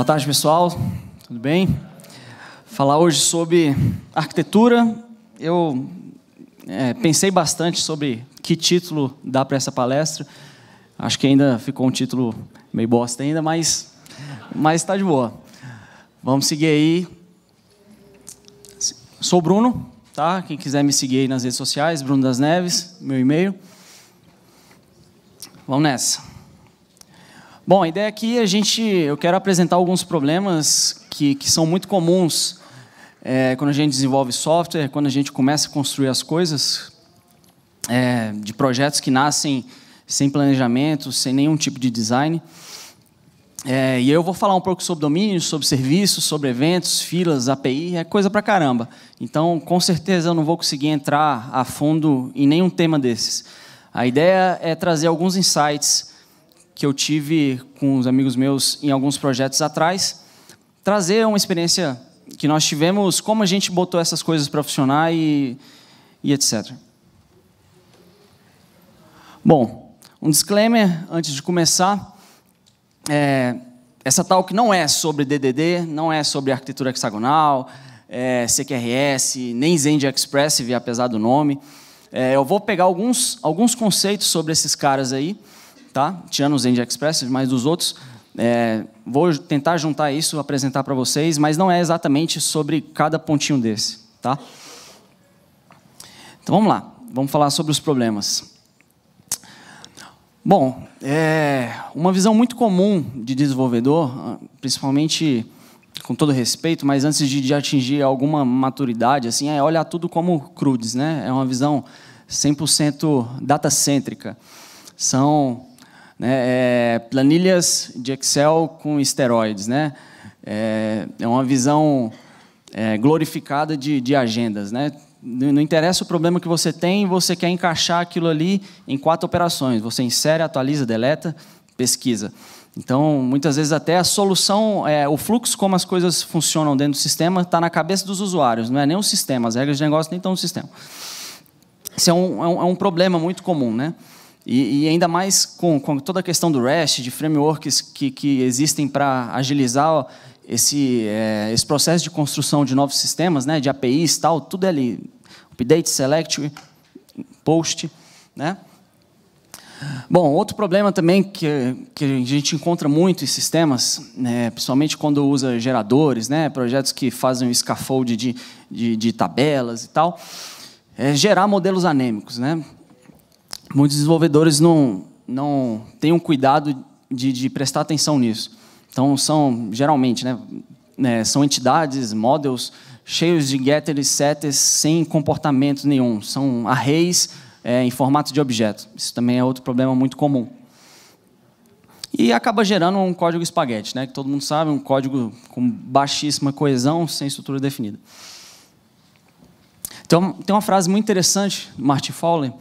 Boa tarde, pessoal. Tudo bem? falar hoje sobre arquitetura. Eu é, pensei bastante sobre que título dar para essa palestra. Acho que ainda ficou um título meio bosta ainda, mas mas está de boa. Vamos seguir aí. Sou Bruno, tá? Quem quiser me seguir aí nas redes sociais, Bruno das Neves, meu e-mail. Vamos nessa. Bom, a ideia aqui é a gente, eu quero apresentar alguns problemas que, que são muito comuns é, quando a gente desenvolve software, quando a gente começa a construir as coisas, é, de projetos que nascem sem planejamento, sem nenhum tipo de design. É, e eu vou falar um pouco sobre domínios, sobre serviços, sobre eventos, filas, API, é coisa pra caramba. Então, com certeza, eu não vou conseguir entrar a fundo em nenhum tema desses. A ideia é trazer alguns insights que eu tive com os amigos meus em alguns projetos atrás, trazer uma experiência que nós tivemos, como a gente botou essas coisas para funcionar e, e etc. Bom, um disclaimer antes de começar. É, essa talk não é sobre DDD, não é sobre arquitetura hexagonal, é, CQRS, nem Zend Expressive, apesar do nome. É, eu vou pegar alguns, alguns conceitos sobre esses caras aí tá? tirando os End Express, mas dos outros. É, vou tentar juntar isso, apresentar para vocês, mas não é exatamente sobre cada pontinho desse. Tá? Então vamos lá, vamos falar sobre os problemas. Bom, é uma visão muito comum de desenvolvedor, principalmente com todo respeito, mas antes de, de atingir alguma maturidade, assim, é olhar tudo como crudes, né? É uma visão 100% data cêntrica. São né? É, planilhas de Excel com esteroides. Né? É, é uma visão é, glorificada de, de agendas. Né? Não interessa o problema que você tem, você quer encaixar aquilo ali em quatro operações. Você insere, atualiza, deleta, pesquisa. Então, muitas vezes até a solução, é, o fluxo, como as coisas funcionam dentro do sistema, está na cabeça dos usuários, não é nem o sistema, as regras de negócio nem estão no sistema. Isso é um, é um, é um problema muito comum, né? E, e ainda mais com, com, toda a questão do REST, de frameworks que, que existem para agilizar esse, é, esse processo de construção de novos sistemas, né, de APIs tal, tudo é ali, update, select, post, né? Bom, outro problema também que, que a gente encontra muito em sistemas, né, principalmente quando usa geradores, né, projetos que fazem um scaffold de, de, de tabelas e tal, é gerar modelos anêmicos. Né? muitos desenvolvedores não, não têm um cuidado de, de prestar atenção nisso. Então, são, geralmente, né, né, são entidades, models, cheios de getters, setters, sem comportamento nenhum. São arrays é, em formato de objeto. Isso também é outro problema muito comum. E acaba gerando um código espaguete, né, que todo mundo sabe, um código com baixíssima coesão, sem estrutura definida. Então, tem uma frase muito interessante do Martin Fowler,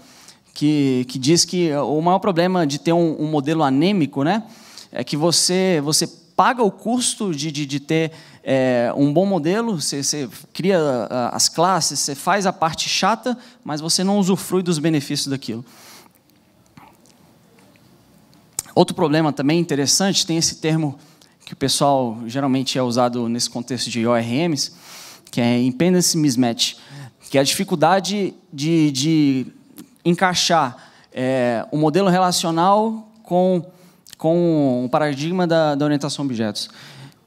que, que diz que o maior problema de ter um, um modelo anêmico né, é que você, você paga o custo de, de, de ter é, um bom modelo, você, você, cria as classes, você faz a parte chata, mas você não usufrui dos benefícios daquilo. Outro problema também interessante, tem esse termo que o pessoal geralmente é usado nesse contexto de ORMs, que é Impedance Mismatch, que é a dificuldade de, de encaixar é, o modelo relacional com, com o paradigma da, da orientação a objetos.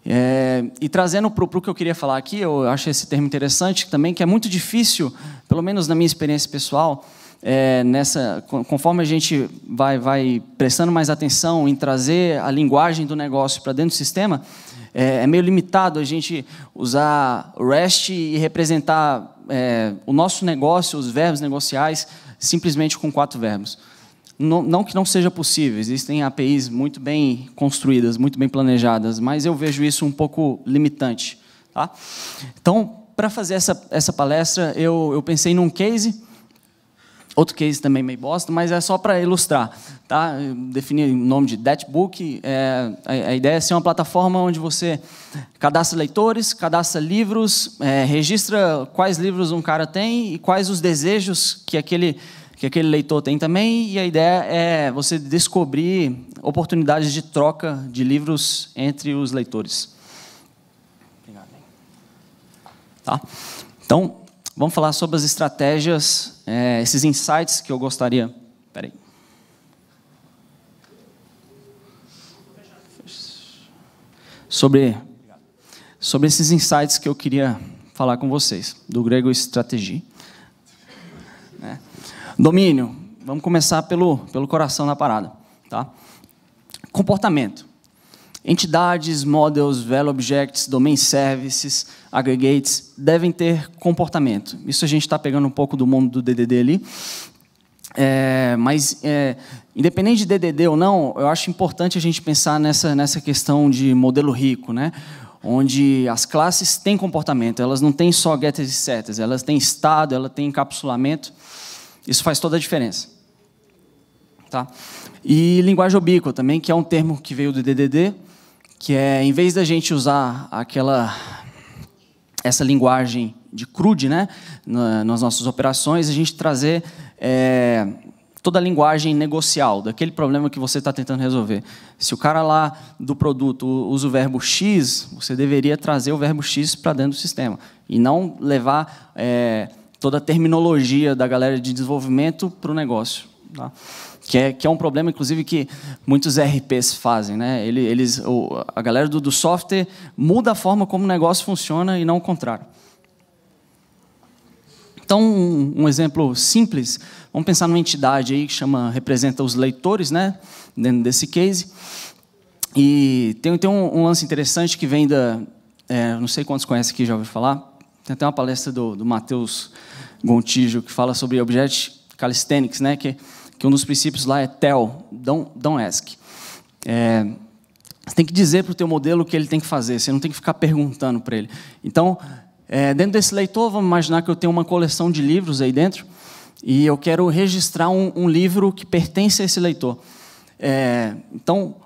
É, e trazendo para o que eu queria falar aqui, eu acho esse termo interessante também, que é muito difícil, pelo menos na minha experiência pessoal, é, nessa, conforme a gente vai, vai prestando mais atenção em trazer a linguagem do negócio para dentro do sistema, é, é, meio limitado a gente usar REST e representar é, o nosso negócio, os verbos negociais, simplesmente com quatro verbos. Não, que não seja possível, existem APIs muito bem construídas, muito bem planejadas, mas eu vejo isso um pouco limitante. Tá? Então, para fazer essa, essa palestra, eu, eu pensei num case Outro case também meio bosta, mas é só para ilustrar. Tá? Definir o nome de Debtbook. É, a, a, ideia é ser uma plataforma onde você cadastra leitores, cadastra livros, é, registra quais livros um cara tem e quais os desejos que aquele, que aquele leitor tem também. E a ideia é você descobrir oportunidades de troca de livros entre os leitores. Tá? Então, Vamos falar sobre as estratégias, é, esses insights que eu gostaria. Peraí. Sobre, sobre esses insights que eu queria falar com vocês, do grego estratégia. É. Domínio, vamos começar pelo, pelo coração da parada. Tá? Comportamento. Entidades, models, value objects, domain services, aggregates devem ter comportamento. Isso a gente está pegando um pouco do mundo do DDD ali. É, mas, é, independente de DDD ou não, eu acho importante a gente pensar nessa, nessa questão de modelo rico, né? onde as classes têm comportamento, elas não têm só getters e setters, elas têm estado, elas têm encapsulamento. Isso faz toda a diferença. Tá? E linguagem ubíqua também, que é um termo que veio do DDD, que é em vez da gente usar aquela essa linguagem de crude, né, nas nossas operações, a gente trazer é, toda a linguagem negocial, daquele problema que você está tentando resolver. Se o cara lá do produto usa o verbo X, você deveria trazer o verbo X para dentro do sistema. E não levar é, toda a terminologia da galera de desenvolvimento para o negócio. Tá? que é, que é um problema, inclusive, que muitos RPs fazem. Né? Eles, o, a galera do, do software muda a forma como o negócio funciona e não o contrário. Então, um, um exemplo simples, vamos pensar numa entidade aí que chama, representa os leitores, né? dentro desse case. E tem, tem um, um lance interessante que vem da... É, não sei quantos conhecem aqui, já ouviu falar. Tem até uma palestra do, do Matheus Gontijo que fala sobre Object Calisthenics, né? que que um dos princípios lá é tell, don't, don't ask. É, você tem que dizer para o teu modelo o que ele tem que fazer, você não tem que ficar perguntando para ele. Então, é, dentro desse leitor, vamos imaginar que eu tenho uma coleção de livros aí dentro, e eu quero registrar um, um livro que pertence a esse leitor. É, então,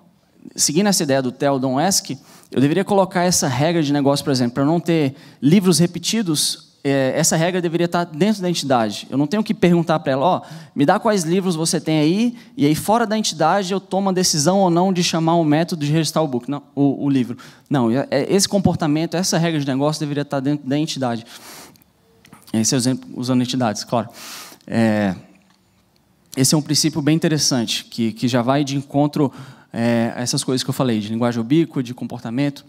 seguindo essa ideia do tell, don't ask, eu deveria colocar essa regra de negócio, por exemplo, para não ter livros repetidos, é, essa regra deveria estar dentro da entidade. Eu não tenho que perguntar para ela, ó, oh, me dá quais livros você tem aí, e aí fora da entidade eu tomo a decisão ou não de chamar o um método de registrar o, book, não, o, o, livro. Não, é, é, esse comportamento, essa regra de negócio deveria estar dentro da entidade. Esse é o exemplo usando entidades, claro. É, esse é um princípio bem interessante, que, que já vai de encontro é, a essas coisas que eu falei, de linguagem ubíqua, de comportamento,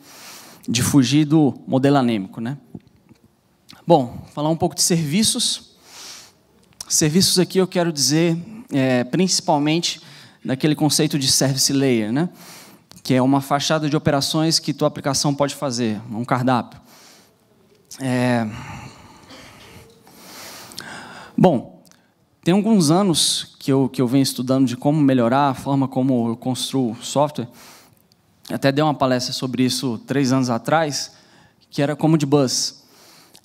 de fugir do modelo anêmico, né? Bom, falar um pouco de serviços. Serviços aqui eu quero dizer é, principalmente daquele conceito de service layer, né? que é uma fachada de operações que tua aplicação pode fazer, um cardápio. É... Bom, tem alguns anos que eu, que eu venho estudando de como melhorar a forma como eu construo software. Até dei uma palestra sobre isso três anos atrás, que era como de bus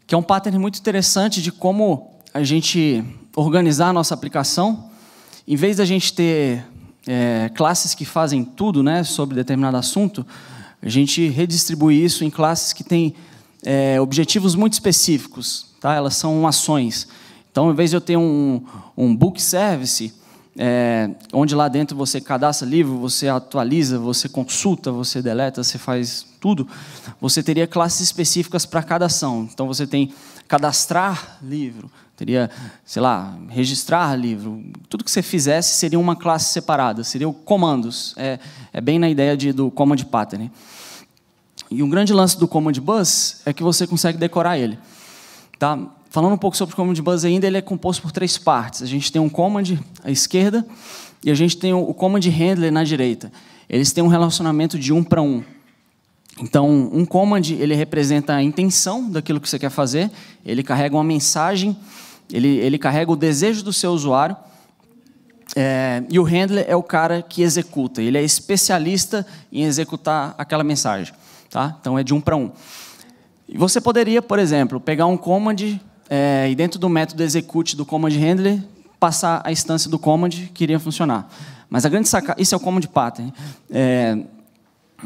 que é um pattern muito interessante de como a gente organizar a nossa aplicação. Em vez da gente ter é, classes que fazem tudo né, sobre determinado assunto, a gente redistribui isso em classes que têm é, objetivos muito específicos. Tá? Elas são ações. Então, em vez de eu ter um, um book service, é, onde lá dentro você cadastra livro, você atualiza, você consulta, você deleta, você faz tudo, você teria classes específicas para cada ação. Então você tem cadastrar livro, teria, sei lá, registrar livro. Tudo que você fizesse seria uma classe separada, seriam comandos. É, é bem na ideia de, do command pattern. E um grande lance do command bus é que você consegue decorar ele. Tá? falando um pouco sobre o command bus ainda, ele é composto por três partes. A gente tem um command à esquerda e a gente tem o command handler na direita. Eles têm um relacionamento de um para um. Então, um command ele representa a intenção daquilo que você quer fazer, ele carrega uma mensagem, ele, ele carrega o desejo do seu usuário. É, e o handler é o cara que executa, ele é especialista em executar aquela mensagem. Tá? Então, é de um para um. E você poderia, por exemplo, pegar um command é, e dentro do método execute do command handler, passar a instância do command que iria funcionar. Mas a grande sacada, isso é o command pattern. É,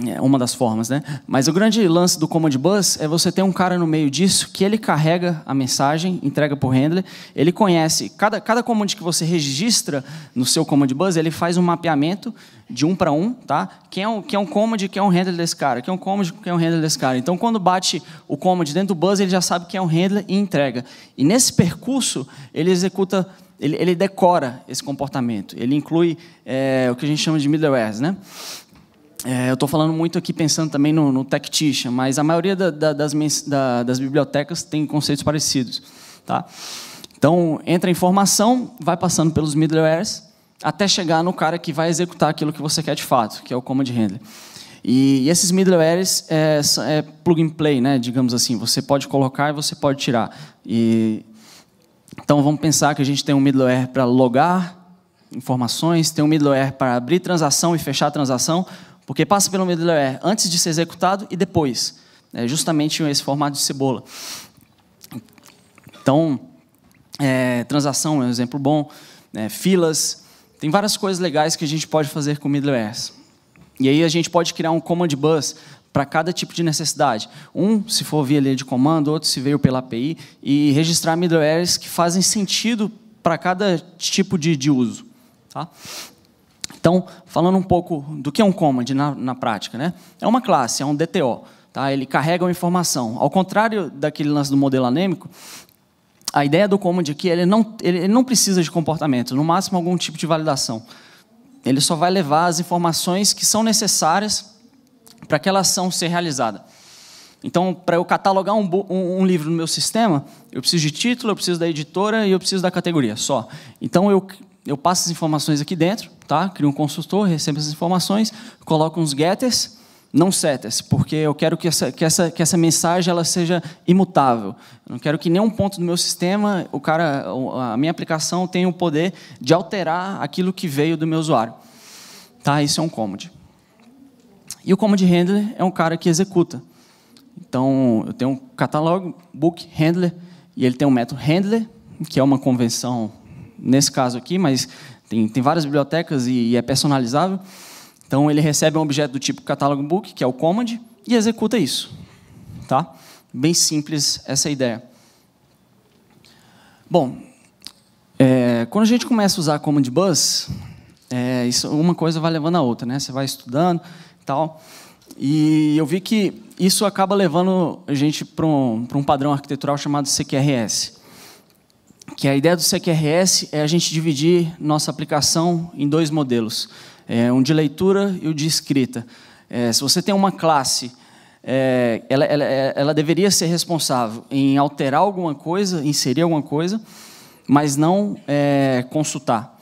é uma das formas, né? Mas o grande lance do Command Bus é você ter um cara no meio disso que ele carrega a mensagem, entrega para o handler, ele conhece. Cada, cada command que você registra no seu Command Bus, ele faz um mapeamento de um para um, tá? Quem é, um, quem é um command, quem é um handler desse cara? Quem é um command, quem é um handler desse cara? Então, quando bate o command dentro do bus, ele já sabe quem é um handler e entrega. E nesse percurso, ele executa ele, ele, decora esse comportamento. Ele inclui é, o que a gente chama de middlewares, né? É, eu estou falando muito aqui pensando também no, no Tactician, mas a maioria da, da, das, da, das, bibliotecas tem conceitos parecidos. Tá? Então, entra a informação, vai passando pelos middlewares, até chegar no cara que vai executar aquilo que você quer de fato, que é o command handler. E, e esses middlewares é, é, plug and play, né? digamos assim. Você pode colocar e você pode tirar. E, então, vamos pensar que a gente tem um middleware para logar informações, tem um middleware para abrir transação e fechar transação, porque passa pelo middleware antes de ser executado e depois. É justamente esse formato de cebola. Então, é, transação é um exemplo bom. É, filas. Tem várias coisas legais que a gente pode fazer com middlewares. E aí a gente pode criar um command bus para cada tipo de necessidade. Um, se for via linha de comando, outro se veio pela API, e registrar middlewares que fazem sentido para cada tipo de, de uso. Tá? Então, falando um pouco do que é um command na, na prática, né? É uma classe, é um DTO. Tá? Ele carrega uma informação. Ao contrário daquele lance do modelo anêmico, a ideia do command aqui, ele não, ele não precisa de comportamento, no máximo algum tipo de validação. Ele só vai levar as informações que são necessárias para aquela ação ser realizada. Então, para eu catalogar um, um, um, livro no meu sistema, eu preciso de título, eu preciso da editora e eu preciso da categoria, só. Então, eu, eu passo as informações aqui dentro, tá? Crio um consultor, recebe essas informações, coloca uns getters, não setters, porque eu quero que essa, que essa, que essa mensagem ela seja imutável. Eu não quero que nenhum ponto do meu sistema, o cara, a minha aplicação tenha o poder de alterar aquilo que veio do meu usuário. Tá? Isso é um command. E o command handler é um cara que executa. Então, eu tenho um catálogo, book, handler, e ele tem um método handler, que é uma convenção nesse caso aqui, mas tem, tem várias bibliotecas e, e é personalizável. Então, ele recebe um objeto do tipo catálogo book, que é o command, e executa isso. Tá? Bem simples essa ideia. Bom, é, quando a gente começa a usar command bus, é, isso, uma coisa vai levando a outra, né? Você vai estudando e tal. E eu vi que isso acaba levando a gente para um, um padrão arquitetural chamado CQRS que a ideia do CQRS é a gente dividir nossa aplicação em dois modelos, é, um de leitura e o um de escrita. É, se você tem uma classe, é, ela, ela, é, ela, deveria ser responsável em alterar alguma coisa, inserir alguma coisa, mas não é, consultar.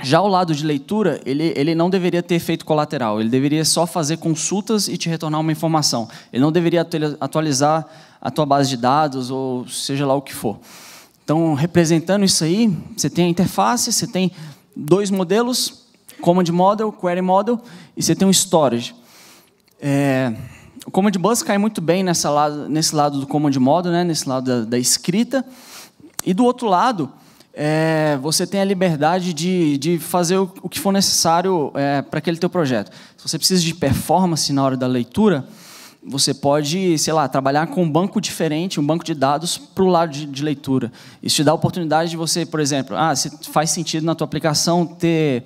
Já o lado de leitura, ele, ele não deveria ter efeito colateral, ele deveria só fazer consultas e te retornar uma informação. Ele não deveria atualizar a tua base de dados ou seja lá o que for. Então, representando isso aí, você tem a interface, você tem dois modelos, Command Model, Query Model, e você tem um Storage. É, o Command Bus cai muito bem nessa lado, nesse lado do Command Model, né, nesse lado da, da escrita. E do outro lado, é, você tem a liberdade de, de fazer o, o que for necessário é, para aquele teu projeto. Se você precisa de performance na hora da leitura, você pode, sei lá, trabalhar com um banco diferente, um banco de dados para o lado de, de, leitura. Isso te dá a oportunidade de você, por exemplo, ah, se faz sentido na tua aplicação ter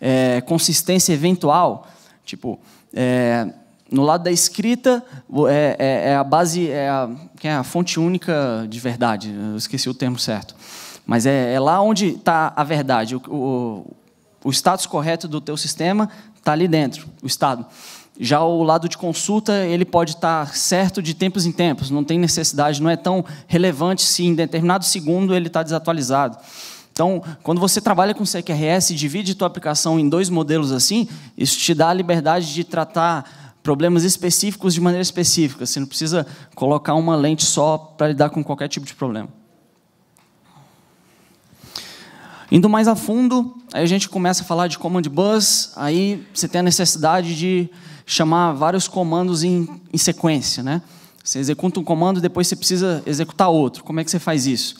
é, consistência eventual, tipo, é, no lado da escrita é, é, é a base, é a, é a, fonte única de verdade, eu esqueci o termo certo, mas é, é lá onde está a verdade, o, o, o status correto do teu sistema está ali dentro, o estado. Já o lado de consulta, ele pode estar certo de tempos em tempos, não tem necessidade, não é tão relevante se em determinado segundo ele está desatualizado. Então, quando você trabalha com CQRS e divide sua aplicação em dois modelos assim, isso te dá a liberdade de tratar problemas específicos de maneira específica. Você não precisa colocar uma lente só para lidar com qualquer tipo de problema. Indo mais a fundo, aí a gente começa a falar de command bus, aí você tem a necessidade de chamar vários comandos em, em sequência, né? Você executa um comando, depois você precisa executar outro. Como é que você faz isso?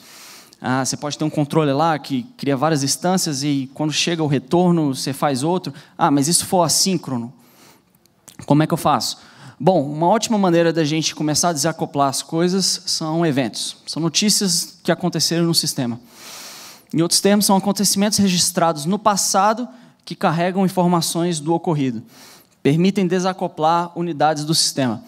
Ah, você pode ter um controle lá que cria várias instâncias e quando chega o retorno você faz outro. Ah, mas isso for assíncrono. Como é que eu faço? Bom, uma ótima maneira da gente começar a desacoplar as coisas são eventos. São notícias que aconteceram no sistema. Em outros termos, são acontecimentos registrados no passado que carregam informações do ocorrido permitem desacoplar unidades do sistema.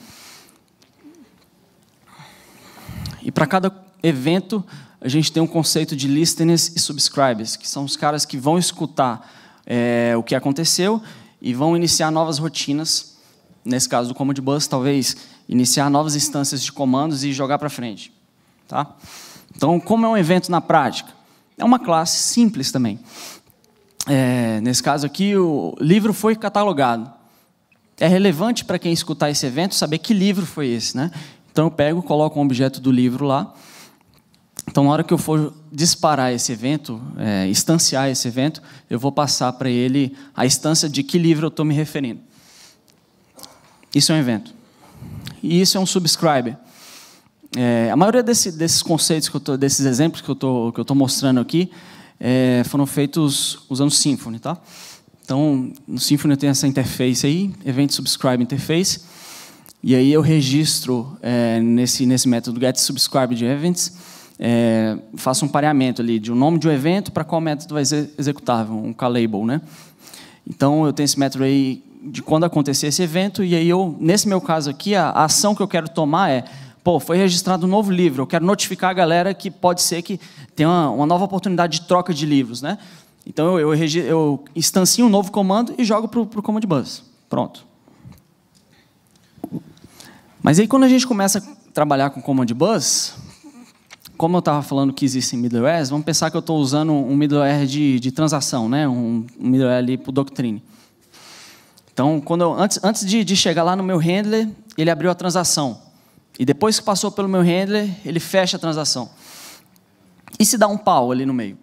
E para cada evento, a gente tem um conceito de listeners e subscribers, que são os caras que vão escutar é, o que aconteceu e vão iniciar novas rotinas. Nesse caso do Command Bus, talvez iniciar novas instâncias de comandos e jogar para frente. Tá? Então, como é um evento na prática? É uma classe simples também. É, nesse caso aqui, o livro foi catalogado é relevante para quem escutar esse evento saber que livro foi esse, né? Então eu pego, coloco um objeto do livro lá. Então na hora que eu for disparar esse evento, é, instanciar esse evento, eu vou passar para ele a instância de que livro eu estou me referindo. Isso é um evento. E isso é um subscriber. É, a maioria desse, desses conceitos, que eu tô, desses exemplos que eu estou mostrando aqui, é, foram feitos usando Symfony, tá? Então, no Symfony eu tenho essa interface aí, event subscribe interface, e aí eu registro é, nesse, nesse método get subscribe de events, é, faço um pareamento ali de um nome de um evento para qual método vai ser executável, um callable, né? Então, eu tenho esse método aí de quando acontecer esse evento, e aí eu, nesse meu caso aqui, a, a ação que eu quero tomar é pô, foi registrado um novo livro, eu quero notificar a galera que pode ser que tenha uma, uma, nova oportunidade de troca de livros, né? Então eu, eu, eu instancio um novo comando e jogo para o command bus. Pronto. Mas aí quando a gente começa a trabalhar com command bus, como eu estava falando que existem middlewares, vamos pensar que eu estou usando um middleware de, de transação, né? um, um middleware ali para Doctrine. Então, quando eu, antes, antes de, de chegar lá no meu handler, ele abriu a transação. E depois que passou pelo meu handler, ele fecha a transação. E se dá um pau ali no meio?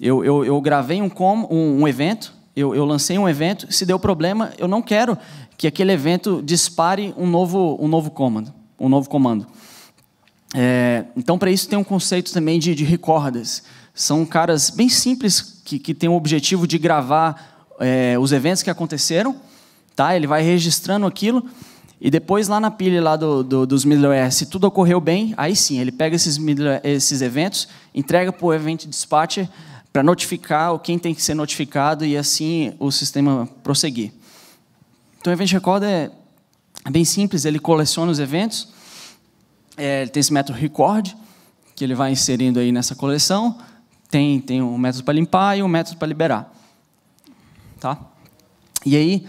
Eu, eu, eu gravei um, com, um, um evento, eu, eu lancei um evento, se deu problema, eu não quero que aquele evento dispare um novo, um novo comando. Um novo comando. É, então, para isso, tem um conceito também de, de recordas. São caras bem simples que, que têm o objetivo de gravar é, os eventos que aconteceram. Tá? Ele vai registrando aquilo. E depois, lá na pilha lá do, do, dos middleware, se tudo ocorreu bem, aí sim, ele pega esses, esses eventos, entrega para o evento dispatcher para notificar quem tem que ser notificado e assim o sistema prosseguir. Então, o Event Record é, é bem simples, ele coleciona os eventos, é, ele tem esse método record, que ele vai inserindo aí nessa coleção, tem, tem um método para limpar e um método para liberar. Tá? E aí,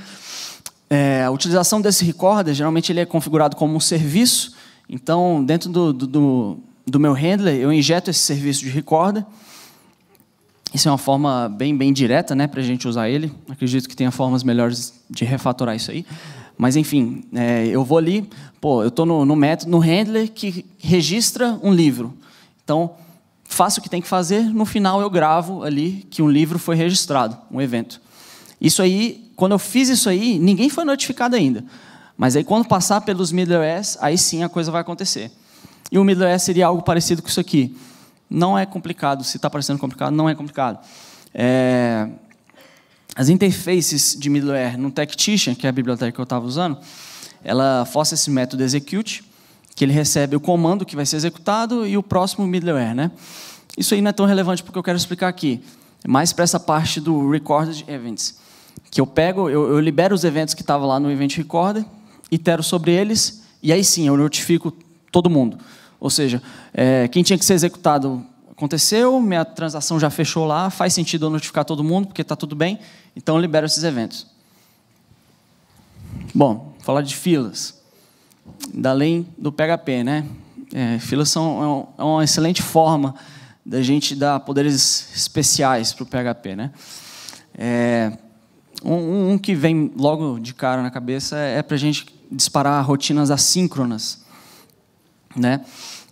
é, a utilização desse recorder, geralmente ele é configurado como um serviço, então, dentro do, do, do meu handler, eu injeto esse serviço de recorder, isso é uma forma bem, bem direta né, para a gente usar ele. Acredito que tenha formas melhores de refatorar isso aí. Mas, enfim, é, eu vou ali, pô, eu estou no, no método, no handler que registra um livro. Então, faço o que tem que fazer, no final eu gravo ali que um livro foi registrado, um evento. Isso aí, quando eu fiz isso aí, ninguém foi notificado ainda. Mas aí, quando passar pelos middlewares, aí sim a coisa vai acontecer. E o middleware seria algo parecido com isso aqui. Não é complicado. Se está parecendo complicado, não é complicado. É... As interfaces de middleware no TechTition, que é a biblioteca que eu estava usando, ela força esse método execute, que ele recebe o comando que vai ser executado e o próximo middleware. Né? Isso aí não é tão relevante porque eu quero explicar aqui. É mais para essa parte do recorded events, que eu pego, eu, eu libero os eventos que estavam lá no event recorder, itero sobre eles, e aí sim eu notifico todo mundo. Ou seja, é, quem tinha que ser executado aconteceu, minha transação já fechou lá, faz sentido eu notificar todo mundo, porque está tudo bem, então eu libero esses eventos. Bom, falar de filas. Da além do PHP, né? É, filas são é, é uma excelente forma da gente dar poderes especiais para o PHP, né? É, um, um, que vem logo de cara na cabeça é, é para a gente disparar rotinas assíncronas né?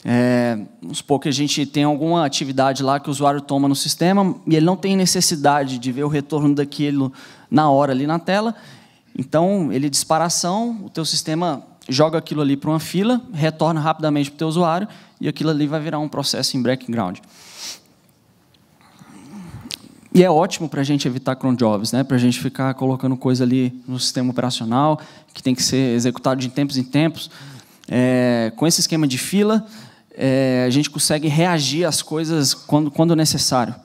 É, vamos supor que a gente tem alguma atividade lá que o usuário toma no sistema e ele não tem necessidade de ver o retorno daquilo na hora ali na tela. Então, ele dispara ação, o teu sistema joga aquilo ali para uma fila, retorna rapidamente para o teu usuário e aquilo ali vai virar um processo em background. E é ótimo para a gente evitar cron jobs, né? para a gente ficar colocando coisa ali no sistema operacional que tem que ser executado de tempos em tempos. É, com esse esquema de fila, é, a gente consegue reagir às coisas quando, quando necessário.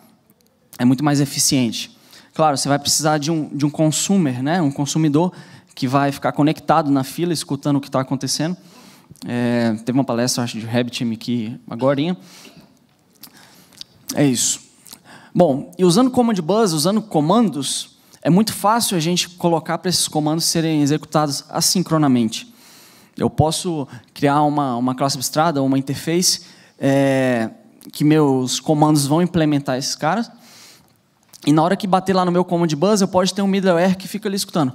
É muito mais eficiente. Claro, você vai precisar de um, de um consumer, né? um consumidor que vai ficar conectado na fila, escutando o que está acontecendo. É, teve uma palestra, acho, de Rabbit aqui agora. É isso. Bom, e usando Command usando comandos, é muito fácil a gente colocar para esses comandos serem executados assincronamente. Eu posso criar uma, uma classe abstrada, uma interface é, que meus comandos vão implementar esses caras. E na hora que bater lá no meu command bus, eu posso ter um middleware que fica ali escutando.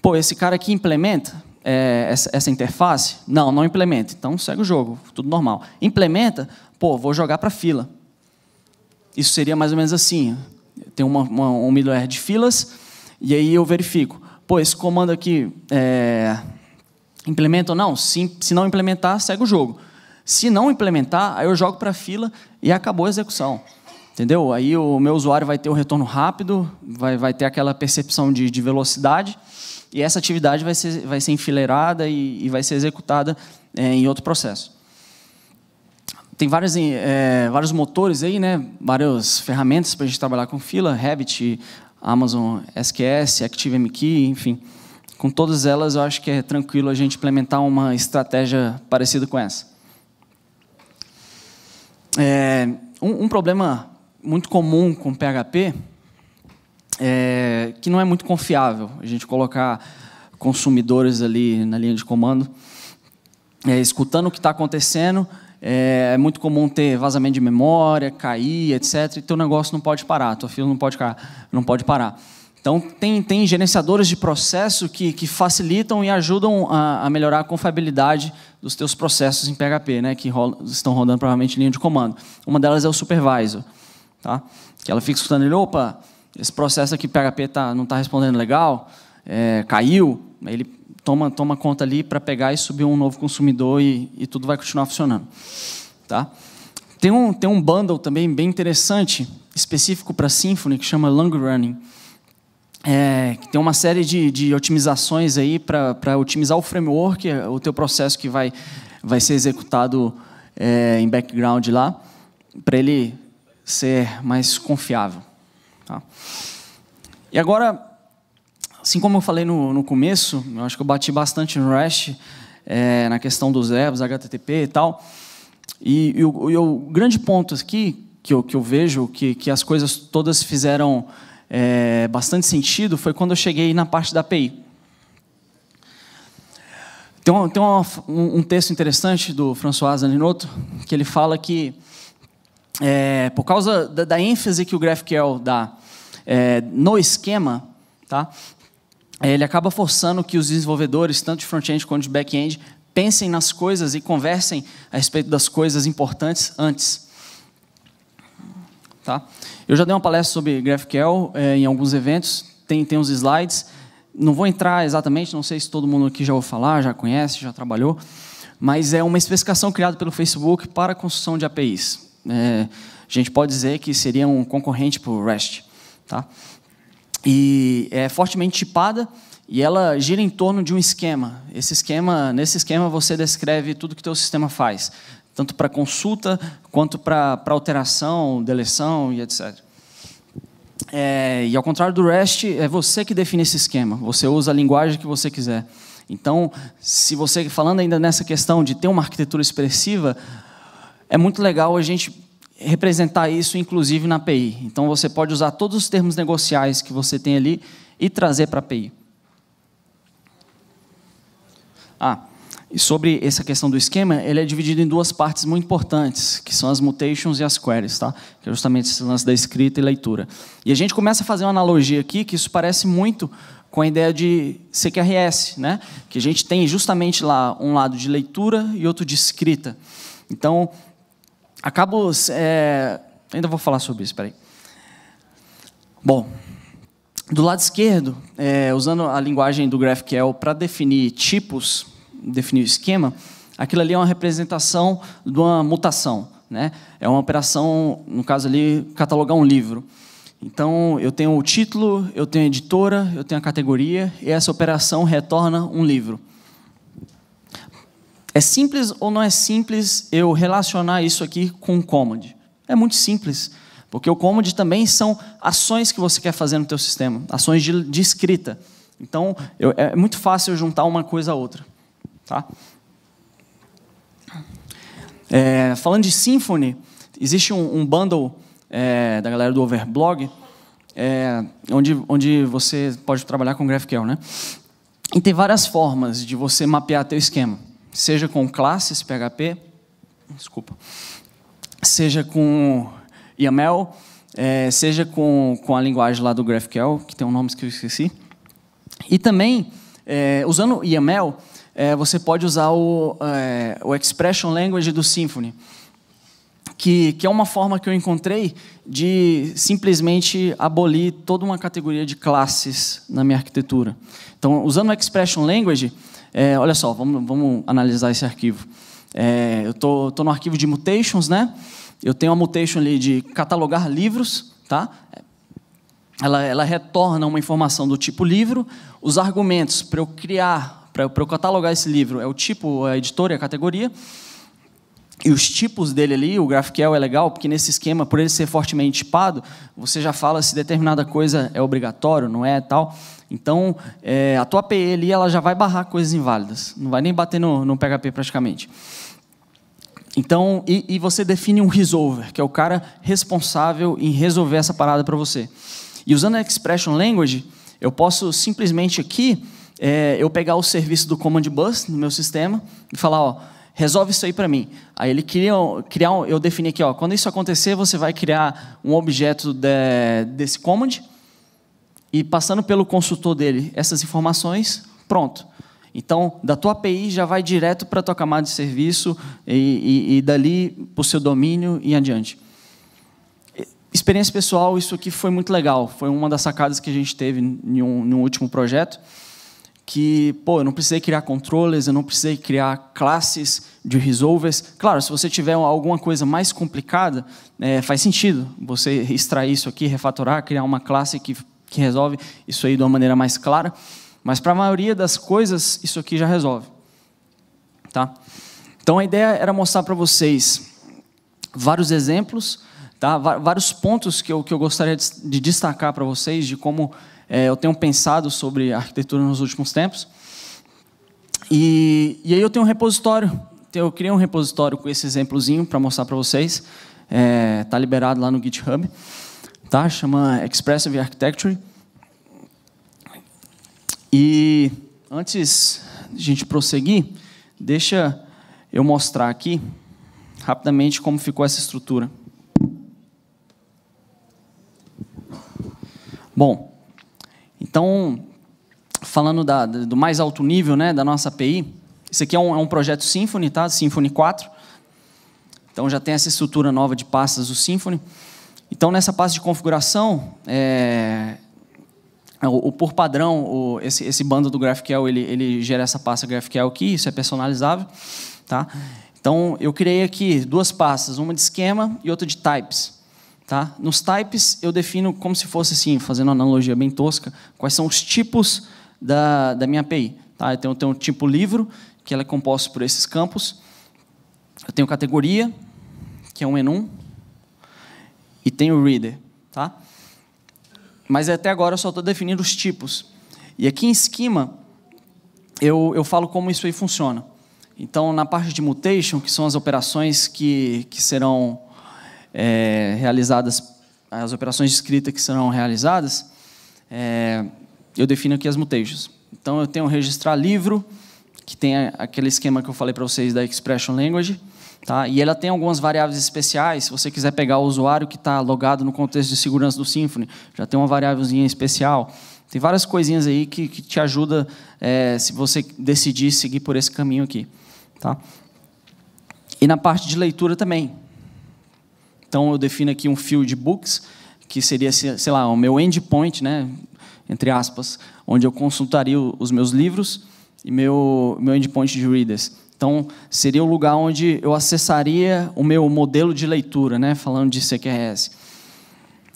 Pô, esse cara aqui implementa é, essa, essa interface? Não, não implementa. Então segue o jogo, tudo normal. Implementa? Pô, vou jogar para fila. Isso seria mais ou menos assim. Tem uma, uma, um middleware de filas, e aí eu verifico. Pô, esse comando aqui é, Implementa ou não? se se não implementar, segue o jogo. Se não implementar, aí eu jogo para a fila e acabou a execução. Entendeu? Aí o meu usuário vai ter o um retorno rápido, vai, vai ter aquela percepção de, de velocidade, e essa atividade vai ser, vai ser enfileirada e, e vai ser executada é, em outro processo. Tem várias, é, vários motores aí, né? várias ferramentas para a gente trabalhar com fila, Revit, Amazon SQS, ActiveMQ, enfim com todas elas, eu acho que é tranquilo a gente implementar uma estratégia parecida com essa. É, um, um, problema muito comum com PHP é que não é muito confiável a gente colocar consumidores ali na linha de comando, é, escutando o que está acontecendo. É, é, muito comum ter vazamento de memória, cair, etc. E teu negócio não pode parar, tua fila não pode, não pode parar. Então, tem, tem gerenciadores de processo que, que facilitam e ajudam a, a melhorar a confiabilidade dos teus processos em PHP, né, que rola, estão rodando provavelmente linha de comando. Uma delas é o supervisor, tá? que ela fica escutando ele, opa, esse processo aqui PHP tá, não está respondendo legal, é, caiu, ele toma, toma conta ali para pegar e subir um novo consumidor e, e tudo vai continuar funcionando. Tá? Tem, um, tem um bundle também bem interessante, específico para Symfony, que chama Long Running é, tem uma série de, de otimizações aí para otimizar o framework, é, o teu processo que vai, vai ser executado é, em background lá, para ele ser mais confiável. Tá? E agora, assim como eu falei no, no começo, eu acho que eu bati bastante no REST, é, na questão dos erros, HTTP e tal, e, e, o, e o grande ponto aqui que eu, que eu vejo que, que as coisas todas fizeram é, bastante sentido foi quando eu cheguei na parte da API. Tem, uma, tem uma, um, texto interessante do François Zaninoto, que ele fala que, é, por causa da, da, ênfase que o GraphQL dá é, no esquema, tá? É, ele acaba forçando que os desenvolvedores, tanto de front-end quanto de back-end, pensem nas coisas e conversem a respeito das coisas importantes antes. Tá? Eu já dei uma palestra sobre GraphQL é, em alguns eventos, tem, tem uns slides. Não vou entrar exatamente, não sei se todo mundo aqui já ouviu falar, já conhece, já trabalhou, mas é uma especificação criada pelo Facebook para a construção de APIs. É, eh, a gente pode dizer que seria um concorrente para o REST. Tá? E é fortemente tipada e ela gira em torno de um esquema. Esse esquema, nesse esquema você descreve tudo que teu sistema faz tanto para consulta quanto para alteração, deleção e etc. É, e ao contrário do REST, é você que define esse esquema. Você usa a linguagem que você quiser. Então, se você falando ainda nessa questão de ter uma arquitetura expressiva, é muito legal a gente representar isso, inclusive na API. Então, você pode usar todos os termos negociais que você tem ali e trazer para a API. Ah, e sobre essa questão do esquema, ele é dividido em duas partes muito importantes, que são as mutations e as queries, tá? que é justamente esse lance da escrita e leitura. E a gente começa a fazer uma analogia aqui, que isso parece muito com a ideia de CQRS, né? que a gente tem justamente lá um lado de leitura e outro de escrita. Então, acabo... É... Ainda vou falar sobre isso, peraí. Bom, do lado esquerdo, é, usando a linguagem do GraphQL para definir tipos definir o esquema, aquilo ali é uma representação de uma mutação. Né? É uma operação, no caso ali, catalogar um livro. Então, eu tenho o título, eu tenho a editora, eu tenho a categoria, e essa operação retorna um livro. É simples ou não é simples eu relacionar isso aqui com o Command? É muito simples, porque o Command também são ações que você quer fazer no teu sistema, ações de, de escrita. Então, eu, é muito fácil juntar uma coisa a outra. Tá? É, falando de Symfony, existe um, um bundle é, da galera do Overblog, é, onde, onde você pode trabalhar com GraphQL. Né? E tem várias formas de você mapear teu esquema, seja com classes PHP, desculpa, seja com YAML, é, seja com, com a linguagem lá do GraphQL, que tem um nome que eu esqueci, e também, é, usando YAML, é, você pode usar o, é, o Expression Language do Symfony, que, que é uma forma que eu encontrei de simplesmente abolir toda uma categoria de classes na minha arquitetura. Então, usando o Expression Language, é, olha só, vamos, vamos analisar esse arquivo. É, eu tô, tô no arquivo de mutations, né? Eu tenho uma mutation ali de catalogar livros, tá? Ela, ela retorna uma informação do tipo livro. Os argumentos para eu criar para eu catalogar esse livro, é o tipo, a editora e é a categoria. E os tipos dele ali, o GraphQL é legal, porque nesse esquema, por ele ser fortemente tipado, você já fala se determinada coisa é obrigatório, não é, tal. Então, é, a tua API ali, ela já vai barrar coisas inválidas. Não vai nem bater no, no PHP praticamente. Então, e, e, você define um resolver, que é o cara responsável em resolver essa parada para você. E usando a expression language, eu posso simplesmente aqui é, eu pegar o serviço do Command Bus no meu sistema e falar, ó, resolve isso aí para mim. Aí ele cria, criar, eu defini aqui, ó, quando isso acontecer, você vai criar um objeto de, desse command e passando pelo consultor dele essas informações, pronto. Então, da tua API já vai direto para a tua camada de serviço e, e, e dali para o seu domínio e adiante. Experiência pessoal, isso aqui foi muito legal. Foi uma das sacadas que a gente teve em um, em um último projeto que, pô, eu não precisei criar controllers, eu não precisei criar classes de resolvers. Claro, se você tiver alguma coisa mais complicada, é, faz sentido você extrair isso aqui, refatorar, criar uma classe que, que resolve isso aí de uma maneira mais clara. Mas para a maioria das coisas, isso aqui já resolve. Tá? Então a ideia era mostrar para vocês vários exemplos, tá? vários pontos que eu, que eu gostaria de destacar para vocês de como é, eu tenho pensado sobre arquitetura nos últimos tempos. E, e aí eu tenho um repositório, eu criei um repositório com esse exemplozinho para mostrar para vocês. Está é, tá liberado lá no GitHub. Tá? Chama Expressive Architecture. E antes de a gente prosseguir, deixa eu mostrar aqui rapidamente como ficou essa estrutura. Bom, então, falando da, do mais alto nível né, da nossa API, isso aqui é um, é um, projeto Symfony, tá? Symfony 4. Então já tem essa estrutura nova de pastas do Symfony. Então nessa pasta de configuração, é, é... o, o, por padrão, o, esse, esse bando do GraphQL ele, ele gera essa pasta GraphQL aqui, isso é personalizável, tá? Então eu criei aqui duas pastas, uma de esquema e outra de types. Tá? Nos types, eu defino como se fosse assim, fazendo uma analogia bem tosca, quais são os tipos da, da minha API. Tá? Eu tenho, tenho um tipo livro, que ela é composto por esses campos. Eu tenho categoria, que é um enum, e tenho reader. Tá? Mas até agora eu só estou definindo os tipos. E aqui em esquema, eu, eu falo como isso aí funciona. Então, na parte de mutation, que são as operações que, que serão é, realizadas, as operações de escrita que serão realizadas, é, eu defino aqui as mutations. Então, eu tenho registrar livro, que tem aquele esquema que eu falei para vocês da Expression Language, tá? e ela tem algumas variáveis especiais, se você quiser pegar o usuário que está logado no contexto de segurança do Symfony, já tem uma variávelzinha especial, tem várias coisinhas aí que, que te ajuda é, se você decidir seguir por esse caminho aqui. Tá? E na parte de leitura também. Então, eu defino aqui um field books, que seria, sei lá, o meu endpoint, né, entre aspas, onde eu consultaria os meus livros e meu, meu endpoint de readers. Então, seria o lugar onde eu acessaria o meu modelo de leitura, né, falando de CQRS.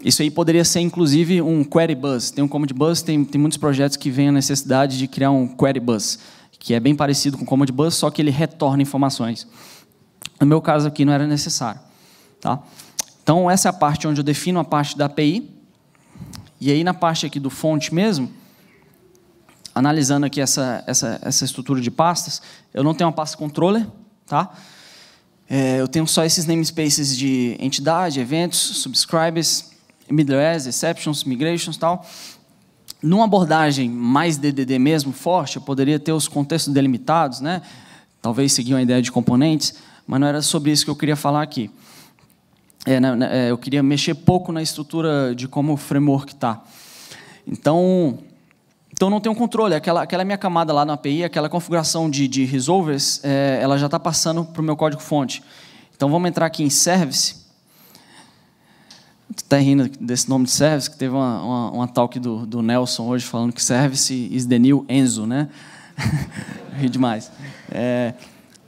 Isso aí poderia ser, inclusive, um query bus. Tem um Command Bus, tem, tem muitos projetos que vêm a necessidade de criar um query bus, que é bem parecido com o Command Bus, só que ele retorna informações. No meu caso aqui não era necessário. Tá? Então, essa é a parte onde eu defino a parte da API. E aí, na parte aqui do fonte mesmo, analisando aqui essa, essa, essa estrutura de pastas, eu não tenho uma pasta controller, tá? É, eu tenho só esses namespaces de entidade, eventos, subscribers, middlewares, exceptions, migrations e tal. Numa abordagem mais DDD mesmo, forte, eu poderia ter os contextos delimitados, né? talvez seguir uma ideia de componentes, mas não era sobre isso que eu queria falar aqui. É, é, eu queria mexer pouco na estrutura de como o framework está. Então, então não tenho controle. Aquela, aquela minha camada lá na API, aquela configuração de, de resolvers, é, ela já está passando para o meu código-fonte. Então vamos entrar aqui em service. Tu tá rindo desse nome de service, que teve uma, uma, uma talk do, do Nelson hoje falando que service is the new Enzo, né? Ri demais. É,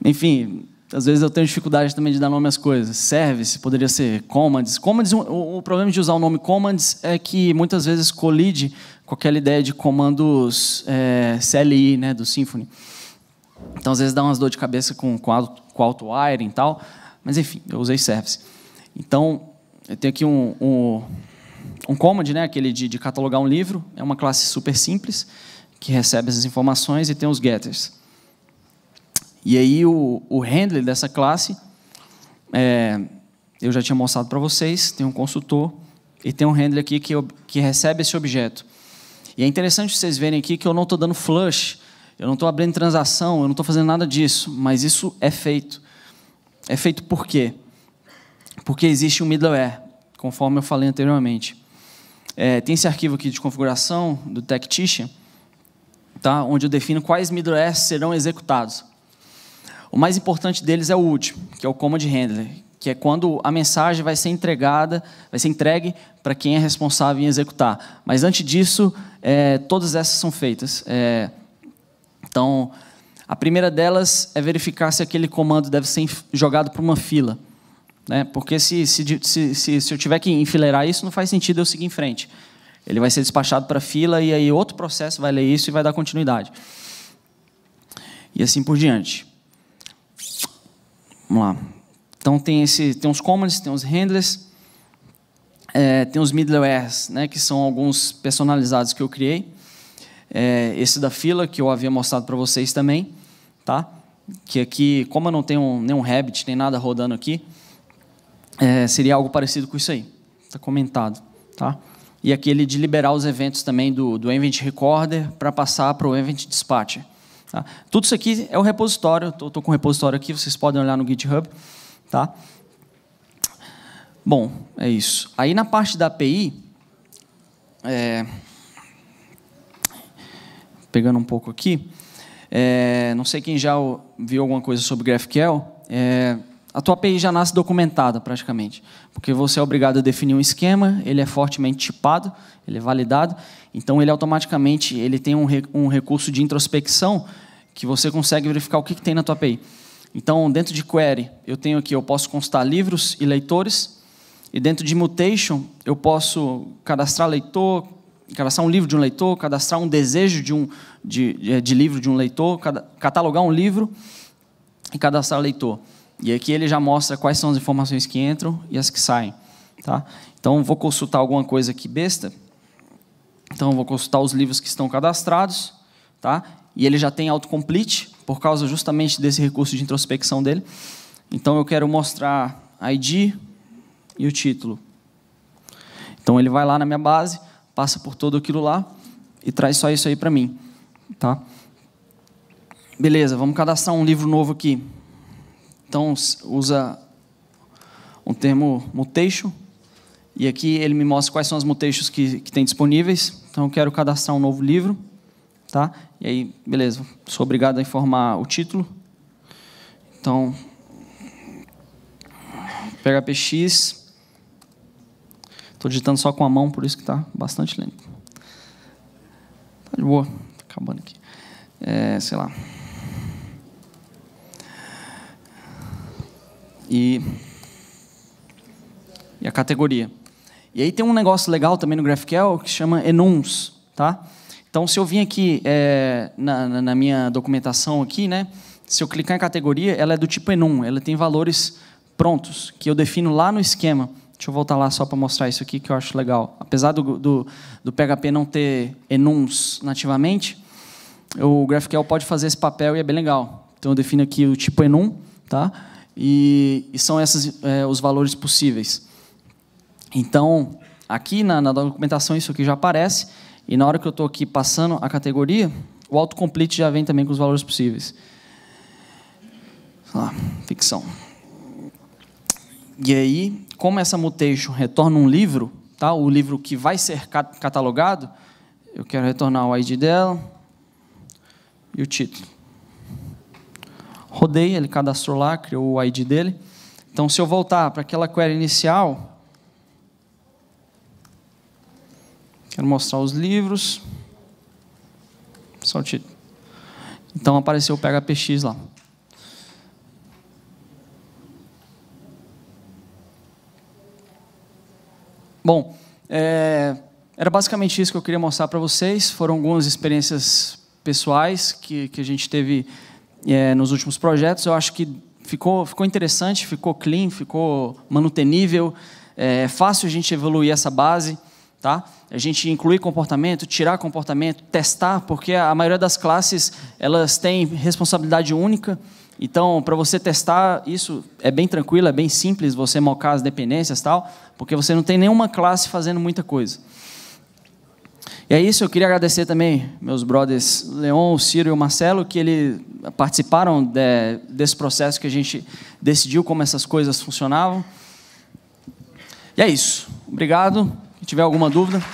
enfim, às vezes eu tenho dificuldade também de dar nome às coisas. Service poderia ser commands. Commands, o problema de usar o nome commands é que muitas vezes colide com aquela ideia de comandos é, CLI, né, do Symfony. Então, às vezes dá umas dor de cabeça com, com, alto, com wiring e tal. Mas, enfim, eu usei service. Então, eu tenho aqui um, um, um command, né, aquele de, de catalogar um livro. É uma classe super simples que recebe essas informações e tem os getters. E aí o, o handler dessa classe, é, eu já tinha mostrado para vocês, tem um consultor e tem um handler aqui que, que recebe esse objeto. E é interessante vocês verem aqui que eu não estou dando flush, eu não estou abrindo transação, eu não estou fazendo nada disso, mas isso é feito. É feito por quê? Porque existe um middleware, conforme eu falei anteriormente. É, tem esse arquivo aqui de configuração do Tactician, tá? onde eu defino quais middlewares serão executados. O mais importante deles é o último, que é o de handler, que é quando a mensagem vai ser entregada, vai ser entregue para quem é responsável em executar. Mas antes disso, é, todas essas são feitas. É, então, a primeira delas é verificar se aquele comando deve ser jogado para uma fila. Né? Porque se, se, se, se eu tiver que enfileirar isso, não faz sentido eu seguir em frente. Ele vai ser despachado para a fila e aí outro processo vai ler isso e vai dar continuidade. E assim por diante. Vamos lá. Então tem esse, tem os commons, tem os handlers, é, tem os middlewares, né, que são alguns personalizados que eu criei. É, esse da fila que eu havia mostrado para vocês também, tá? Que aqui, como eu não tenho nenhum Rabbit nem nada rodando aqui, é, seria algo parecido com isso aí. Está comentado, tá? E aquele de liberar os eventos também do, do Event Recorder para passar para o Event Dispatcher. Tá? Tudo isso aqui é o repositório, estou com o repositório aqui, vocês podem olhar no GitHub. Tá? Bom, é isso. Aí na parte da API, é... pegando um pouco aqui, é... não sei quem já viu alguma coisa sobre GraphQL, é... A tua API já nasce documentada praticamente, porque você é obrigado a definir um esquema, ele é fortemente tipado, ele é validado, então ele automaticamente ele tem um, um recurso de introspecção que você consegue verificar o que, que tem na tua API. Então, dentro de query, eu tenho aqui, eu posso constar livros e leitores, e dentro de mutation, eu posso cadastrar leitor, cadastrar um livro de um leitor, cadastrar um desejo de, um, de, de livro de um leitor, catalogar um livro e cadastrar leitor. E aqui ele já mostra quais são as informações que entram e as que saem. Tá? Então, vou consultar alguma coisa aqui besta. Então, vou consultar os livros que estão cadastrados. Tá? E ele já tem autocomplete, por causa justamente desse recurso de introspecção dele. Então, eu quero mostrar a ID e o título. Então, ele vai lá na minha base, passa por todo aquilo lá e traz só isso aí para mim. Tá? Beleza, vamos cadastrar um livro novo aqui. Então usa um termo mutation. E aqui ele me mostra quais são as mutations que, que tem disponíveis. Então eu quero cadastrar um novo livro. Tá? E aí, beleza, sou obrigado a informar o título. Então, PHPX. Estou digitando só com a mão, por isso que está bastante lento. Tá de boa, acabando aqui. É, sei lá. e, e a categoria. E aí tem um negócio legal também no GraphQL que chama enums, tá? Então, se eu vim aqui é, na, na, minha documentação aqui, né? Se eu clicar em categoria, ela é do tipo enum, ela tem valores prontos que eu defino lá no esquema. Deixa eu voltar lá só para mostrar isso aqui que eu acho legal. Apesar do, do, do PHP não ter enums nativamente, o GraphQL pode fazer esse papel e é bem legal. Então, eu defino aqui o tipo enum, tá? e, e são esses é, os valores possíveis. Então, aqui na, na, documentação isso aqui já aparece, e na hora que eu estou aqui passando a categoria, o autocomplete já vem também com os valores possíveis. lá, ficção. E aí, como essa mutation retorna um livro, tá? o livro que vai ser catalogado, eu quero retornar o ID dela e o título rodei, ele cadastrou lá, criou o ID dele. Então, se eu voltar para aquela query inicial, quero mostrar os livros. Só o título. Então, apareceu o PHPX lá. Bom, é, era basicamente isso que eu queria mostrar para vocês. Foram algumas experiências pessoais que, que a gente teve é, nos últimos projetos. Eu acho que ficou, ficou interessante, ficou clean, ficou manutenível. É, é fácil a gente evoluir essa base, tá? A gente incluir comportamento, tirar comportamento, testar, porque a maioria das classes elas têm responsabilidade única. Então, para você testar isso é bem tranquilo, é bem simples você mocar as dependências tal, porque você não tem nenhuma classe fazendo muita coisa. E é isso, eu queria agradecer também meus brothers Leon, Ciro e o Marcelo, que eles participaram de, desse processo que a gente decidiu como essas coisas funcionavam. E é isso. Obrigado. Se tiver alguma dúvida.